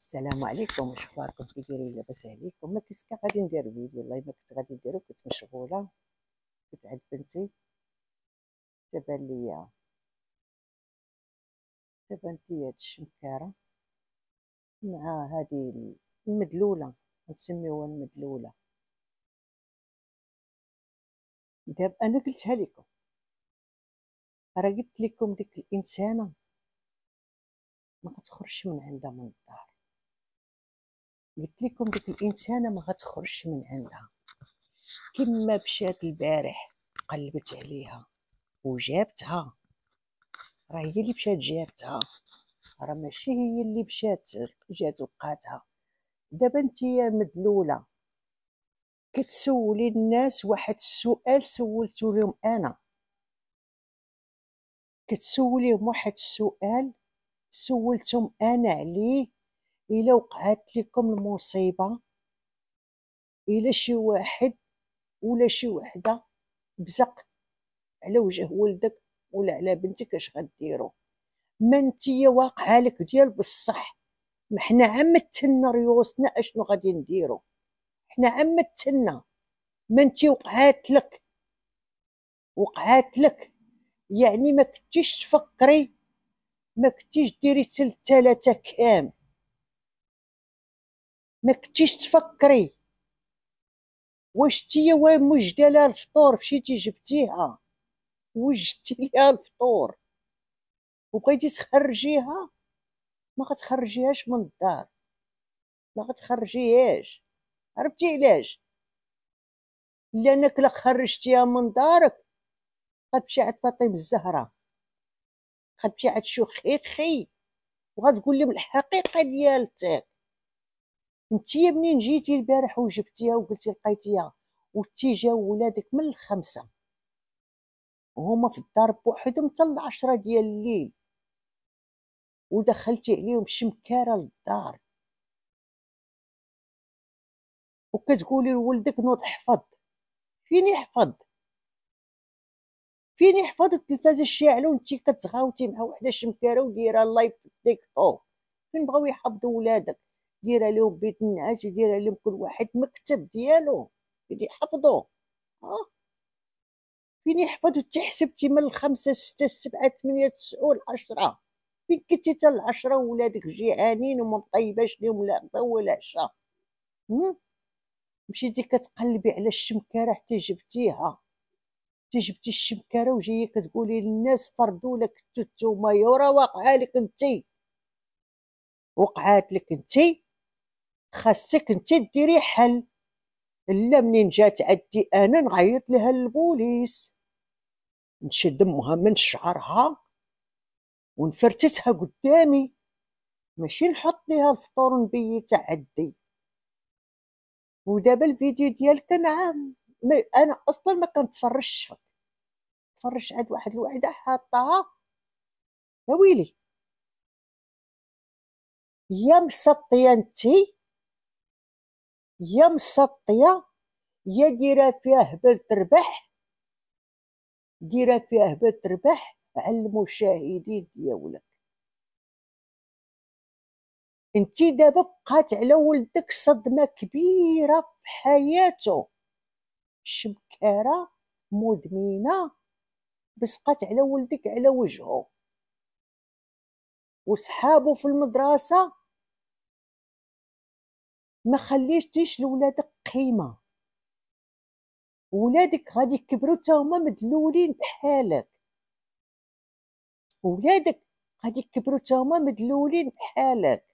السلام عليكم واش اخباركم كي دايرين لاباس عليكم ما كنت غادي ندير فيديو والله ما كنت غادي نديرو كنت مشغوله كنت عند بنتي تبان ليا تبانت ليا هاد الشمكاره مع هادي المدلوله نسميوها المدلوله دابا انا قلتها لكم راه قلت لكم ديك الانسانه ما تخرجش من عندها من الدار قلت لكم ديك الانسانه ما غتخرجش من عندها كما مشات البارح قلبت عليها وجابتها راه هي اللي مشات جابتها راه ماشي هي اللي مشات جات وقاتها دابا انت يا مدلوله كتسولي الناس واحد السؤال سولتو لهم انا كتسوليهم واحد السؤال سولتهم انا عليه الا وقعت لكم المصيبه الا شي واحد ولا شي وحده بزق على وجه ولدك ولا على بنتك اش غديروا ما انتيا واقعه لك ديال بصح ما حنا عمتنا ريوسنا اشنو غادي نديرو حنا عمتنا ما انتي وقعات لك وقعات لك يعني ما كنتيش تفكري ما كنتيش ديري تلتلاتة كامل ما كنتيش تفكري واش تي موجده لها الفطور مشيتي جبتيها وجدتي لها الفطور وبغيتي تخرجيها ما غتخرجيهاش من الدار ما غتخرجيهاش عرفتي علاش لانك لا خرجتيها من دارك غتمشي عند فاطمه الزهراء غتمشي عند شيخ وغتقول لهم الحقيقه ديالتك انت منين جيتي البارح وجبتيها وقلتي لقيتيها وتي جاو ولادك من الخمسه وهما في الدار بوحدهم حتى العشرة ديال الليل ودخلتي عليهم شمكاره للدار وكتقولي لولدك نوض حفظ فين يحفظ فين يحفظ التلفاز الشاعل وانت كتغاوتي مع وحده شمكاره وديرها لايف في التيك توك فين بغاو يحفظوا ولادك دايره لهم بيت النعاس دايره لهم كل واحد مكتب ديالو اللي يحفظو اه فين يحفظو تحسبتي من الخمسة ستة سبعة ثمانية تسعة العشرة فين كنتي تا العشرة ولادك جيعانين وما مطيباش ليهم لا غدا ولا عشا مشيتي كتقلبي على الشمكارة حتى جبتيها جبتي الشمكارة وجاية كتقولي للناس فردوا لك وما يورا واقعة لك انتي وقعات لك انتي خاصك انت ديري حل الا منين جات عدي انا نعيط لها البوليس نشد امها من شعرها ونفرتتها قدامي ماشي نحط ليها الفطور نبيت عدي ودابا الفيديو ديالك نعم انا اصلا ما كنتفرجش فيك عاد عند واحد الوحده حاطاها يا ويلي يا مسطيه انتي يا مسطيه يا ديرها فيها هبل تربح ديرها فيها هبل تربح على المشاهدين ديالك انت دابا بقات على ولدك صدمه كبيره في حياته شمكاره مدمنه بسقات على ولدك على وجهه وصحابه في المدرسه ما تيش لولادك قيمه ولادك غادي يكبروا حتى هما مدلولين بحالك ولادك غادي يكبروا حتى هما مدلولين بحالك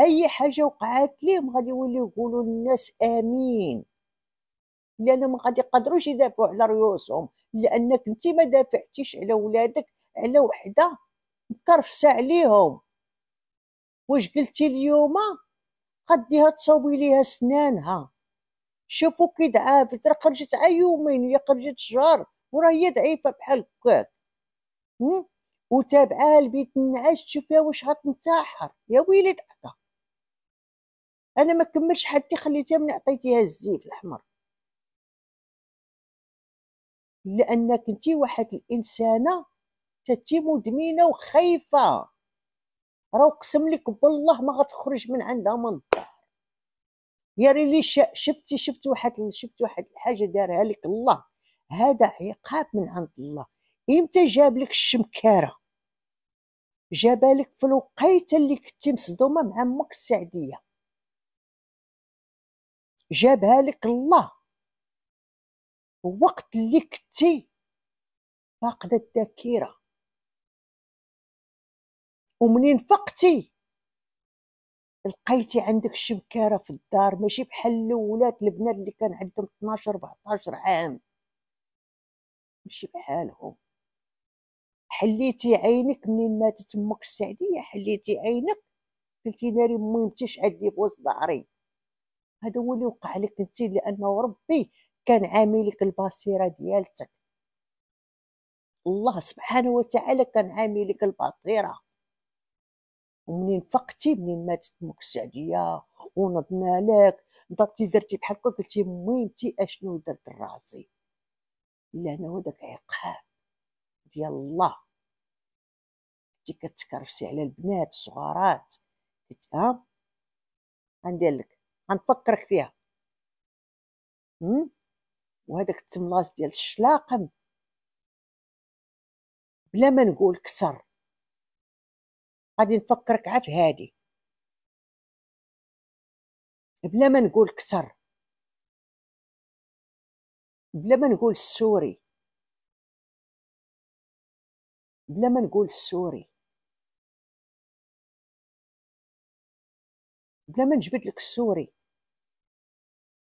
اي حاجه وقعات ليهم غادي يوليو يقولوا الناس امين لانهم غادي يقدروش يدافعوا على ريوسهم لانك انت ما دافعتيش على ولادك على وحده مكرفسه عليهم واش قلتي اليوم قديها تصوبي ليها سنانها شوفوا كي ضعافت راه خرجت عا يومين هي خرجت شهر وراه هي ضعيفه بحال هكاك وتابعاها لبيت النعاس تشوف واش غتنتحر يا ويلي تعطى انا ما كملش حتى خليتها من عطيتيها الزيف الاحمر لانك انت واحد الانسانه تتي مدمنه وخايفه راه اقسم لك بالله ما غتخرج من عندها من الدار يا ريلي شفتي شفت واحد شفت واحد الحاجه دارها لك الله هذا عقاب من عند الله امتى جاب لك الشمكاره جابها لك في الوقيته اللي كنتي مصدومه مع امك السعديه جابها لك الله وقت اللي كنتي فاقده الذاكره ومنين فقتي لقيتي عندك شمكاره في الدار ماشي بحال الاولاد البنات اللي كان عندهم 12 14 عام ماشي بحالهم حليتي عينك منين ماتت امك السعديه حليتي عينك قلتي ناري مهمتي شحال في بوز ظهري هذا هو اللي وقع لك انت لانه ربي كان عاملك البصيره ديالتك الله سبحانه وتعالى كان عاملك البصيره ومنين فقتي منين ماتت امك السعديه ونضنا لك ضربتي درتي بحال هكا قلتي ميمتي اشنو درت راسي الا هو داك عقاب ديال الله كنتي كتكرفسي على البنات الصغارات قلت ها غندير لك غنفكرك فيها وهداك التملاص ديال الشلاقم بلا ما نقول كثر غادي نفكرك عا في هادي بلا ما نقول كسر بلا ما نقول السوري بلا ما نقول السوري بلا ما نجبد لك السوري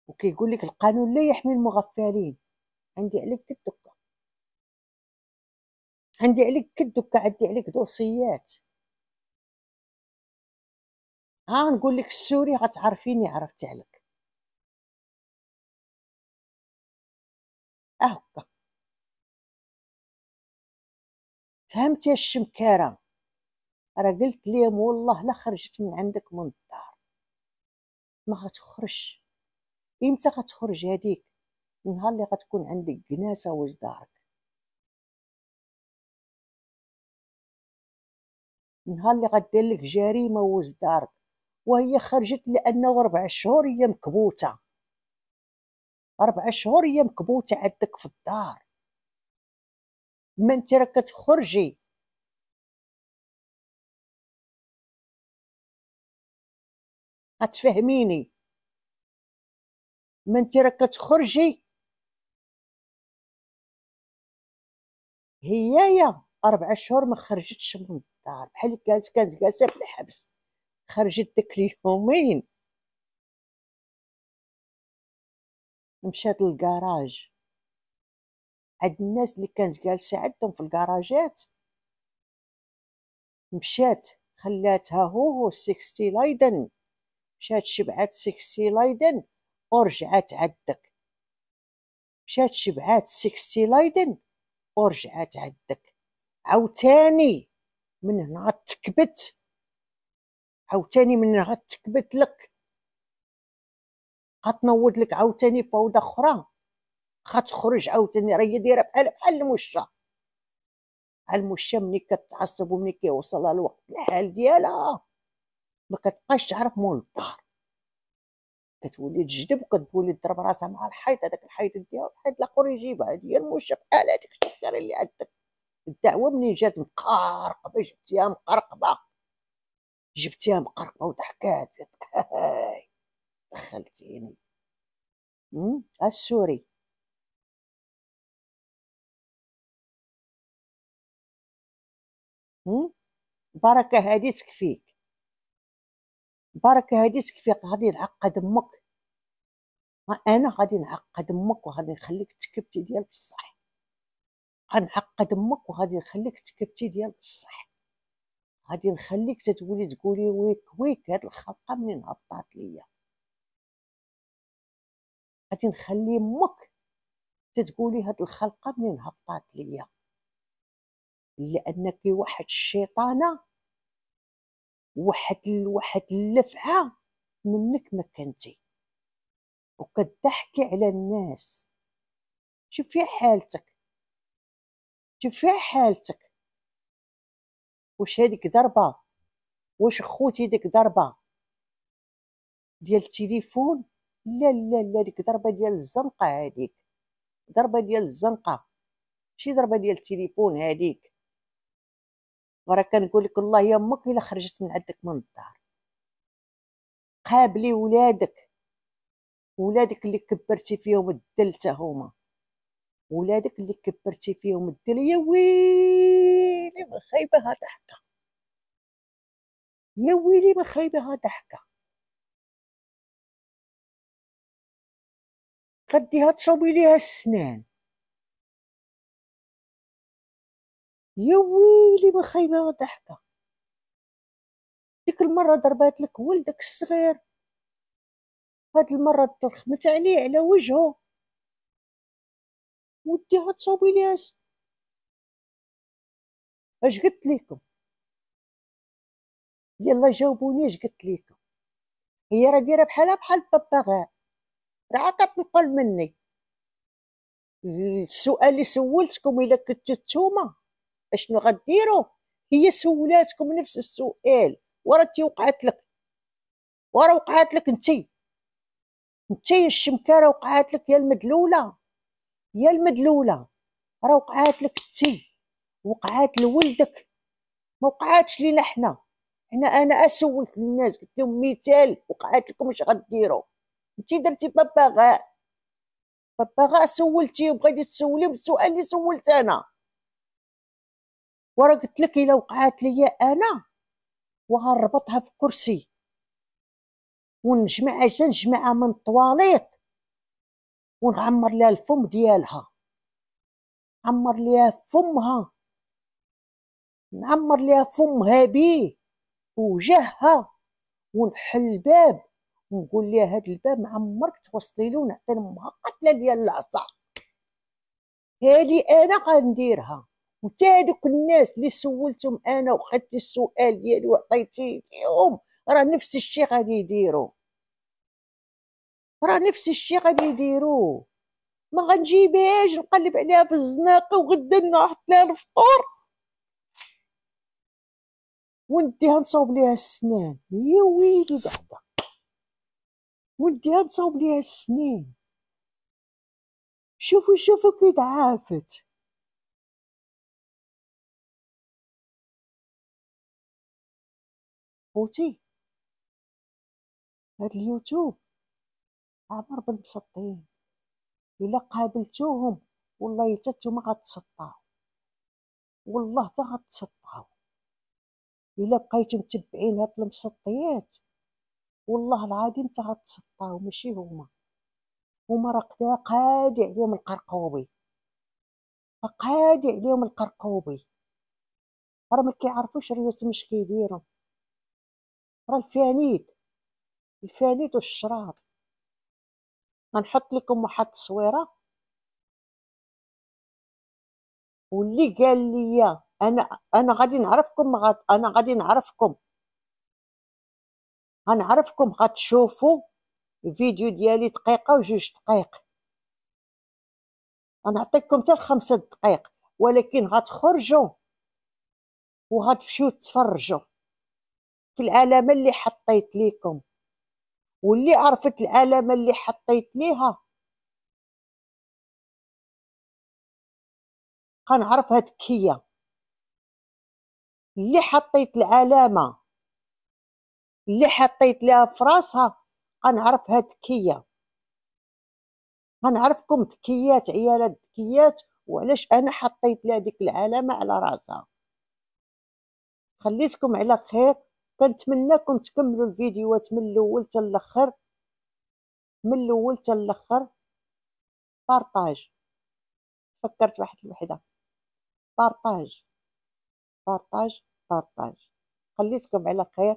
وكيقول لك القانون لا يحمي المغفلين عندي عليك كدكة عندي عليك كدكة عندي عليك دوسيات ها نقول لك السوري غتعرفيني عرفت عليك فهمت أه فهمتي الشمكاره راه قلت ليهم والله لا خرجت من عندك من الدار ما غتخرج امتى غتخرج هذيك النهار اللي غتكون عندك جناسه دارك النهار اللي غدير لك جريمه دارك وهي خرجت لانه ربع شهور هي مكبوته ربع شهور هي مكبوته عندك في الدار ما انت راك تخرجي اتفهميني ما انت راك تخرجي هي يا اربع شهور ما خرجتش من الدار بحال قالت كانت جالسه في الحبس خرجت داك اليومين مشات للكراج عند الناس اللي كانت جالسه عندهم في الكراجات مشات خلاتها هو سيكستي لايدن مشات شبعات سيكستي لايدن ورجعت عندك مشات شبعات سيكستي لايدن ورجعت عندك عاوتاني من هنا تكبت عاوتاني من غتكبت لك غتنوض لك عاوتاني فوضى اخرى غتخرج عاوتاني راهي دايره بحال بحال المشه المشه ملي كتعصب وملي كيوصل الوقت الحال ديالها ما كتبقاش تعرف مول الدار كتولي تجذب وكتولي تضرب راسها مع الحيط هذاك الحيط ديالها والحيط لاخر يجيبها هذه هي المشه بحال هذيك الشجره اللي عندك الدعوه منين جات مقارقبه جبتيها مقرقبه جبتيها مقرقه وضحكات هاي دخلتيني السوري بركه هادي تكفيك بركه هادي تكفيك غادي نعقد امك انا غادي نعقد امك وغادي نخليك تكبتي ديال بصح غنعقد امك وغادي نخليك تكبتي ديال بصح غادي نخليك تتولي تقولي ويك ويك هاد الخلقه منين هبطات ليا غادي نخلي امك تتقولي هاد الخلقه منين هبطات ليا لانك واحد الشيطانه واحد واحد اللفعه منك ما كنتي وكضحكي على الناس شوفي حالتك شوفي حالتك واش هذيك ضربه واش خوتي ديك ضربه ديال التليفون لا لا لا ديك ضربه ديال الزنقه هذيك ضربه ديال الزنقه شي ضربه ديال التليفون هذيك وراه كنقول لك الله يا الا خرجت من عندك من الدار قابلي ولادك ولادك اللي كبرتي فيهم الدل هما ولادك اللي كبرتي فيهم الدنيا ويلي ما خايبها ضحكه يا ويلي ما خايبها ضحكه غديها تصوبي ليها السنان يا ويلي ما خايبها ضحكه ديك المره ضربات لك ولدك الصغير هاد المره ترخمت عليه على وجهه ودي غتصاوبي لي اش قلت لكم يلا جاوبوني اش قلت لكم هي راه دايره بحالها بحال الببغاء راه عطات القل مني السؤال اللي سولتكم الا كنتو نتوما اشنو غديروا هي سولاتكم نفس السؤال وراه وقعت لك وراه وقعت لك انتي انتي الشمكاره وقعت لك يا المدلوله يا المدلوله راه وقعات لك تي وقعات لولدك ما وقعاتش لينا حنا حنا انا سولت الناس قلت لهم مثال وقعات لكم اش غديروا انت درتي باباغاء باباغاء سولتي وبغيتي تسولي بالسؤال اللي سولت انا وراه قلت لك الا وقعات ليا انا وغنربطها في كرسي ونجمعها جا نجمعها من طواليط ونعمر لها الفم ديالها نعمر لها فمها نعمر لها فمها بيه وجهها ونحل الباب ونقول لها هاد الباب معمرك توصلي له ونعطي لامها قتله ديال العصا هادي انا غنديرها وتا هادوك الناس اللي سولتهم انا وخدت السؤال ديالي وعطيتيهم راه نفس الشيء غادي يديروه راه نفس الشيء غادي يديرو ما غنجيبهاش نقلب عليها في الزناقه وغدا نحط لها الفطور ونديها نصوب ليها السنان يا ويلي دعدا ونديها نصوب ليها السنين شوفوا شوفوا كي تعافت خوتي هاد اليوتيوب بن مسطين الا قابلتوهم والله حتى نتوما غتسطاو والله حتى غتسطاو الا بقيتو متبعين هاد المسطيات والله العظيم حتى غتسطاو ماشي هما هما راه قادي عليهم القرقوبي قادي عليهم القرقوبي راه ما كيعرفوش ريوتهم اش كيديروا راه الفانيد الفانيد والشراب غنحط لكم واحد التصويره واللي قال لي انا انا غادي نعرفكم غد انا غادي نعرفكم غنعرفكم غتشوفوا الفيديو ديالي دقيقه وجوج دقائق غنعطيكم حتى خمسة دقائق ولكن غتخرجوا وغتمشيو تفرجوا في العلامه اللي حطيت لكم واللي عرفت العلامه اللي حطيت ليها كنعرفها ذكيه اللي حطيت العلامه اللي حطيت لها في راسها كنعرفها ذكيه غنعرفكم ذكيات عيالات ذكيات وعلاش انا حطيت لها ديك العلامه على راسها خليتكم على خير كنتمناكم تكملوا الفيديوهات من الاول حتى الاخر من الاول حتى الاخر بارطاج فكرت واحد الوحده بارطاج بارطاج بارطاج خليتكم على خير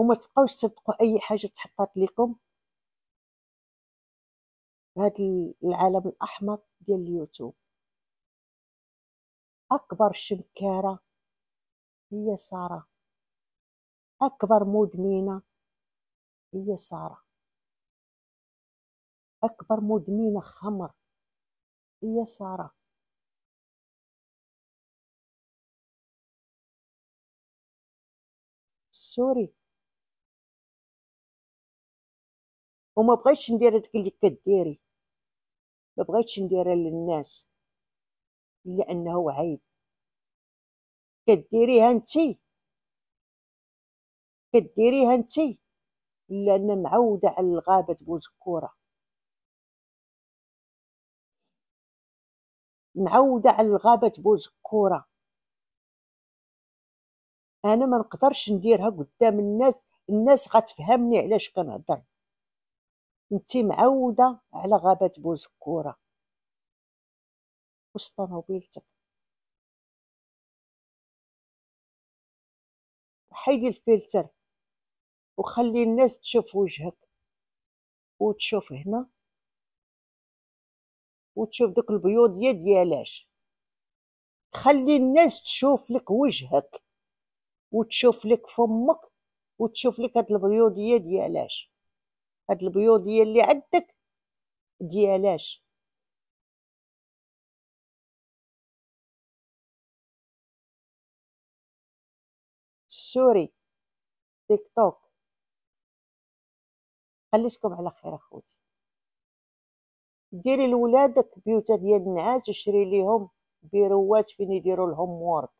وما تبقاوش تصدقوا اي حاجه تحطات لكم هذا العالم الاحمر ديال اليوتيوب اكبر شمكاره هي سارة أكبر مدمنة هي سارة أكبر مدمنة خمر هي سارة سوري وما بغيتش ندير هاديك اللي كديري ما بغيتش نديرها للناس لانه عيب كديريها انتي كديريها انتي لان معوده على الغابه بوزكوره معوده على الغابه بوزكوره انا ما نقدرش نديرها قدام الناس الناس غتفهمني علاش كنهضر انت معوده على غابه بوزكوره وسط طوموبيلتك حيدي الفلتر وخلي الناس تشوف وجهك وتشوف هنا وتشوف دوك البيوضية ديالاش خلي الناس تشوف لك وجهك وتشوف لك فمك وتشوف لك هاد البيوضية ديالاش هاد البيوضية اللي عندك ديالاش شوري تيك توك خليتكم على خير اخوتي ديري لولادك بيوتا ديال النعاس وشري ليهم بيروات فين يديروا لهم وورك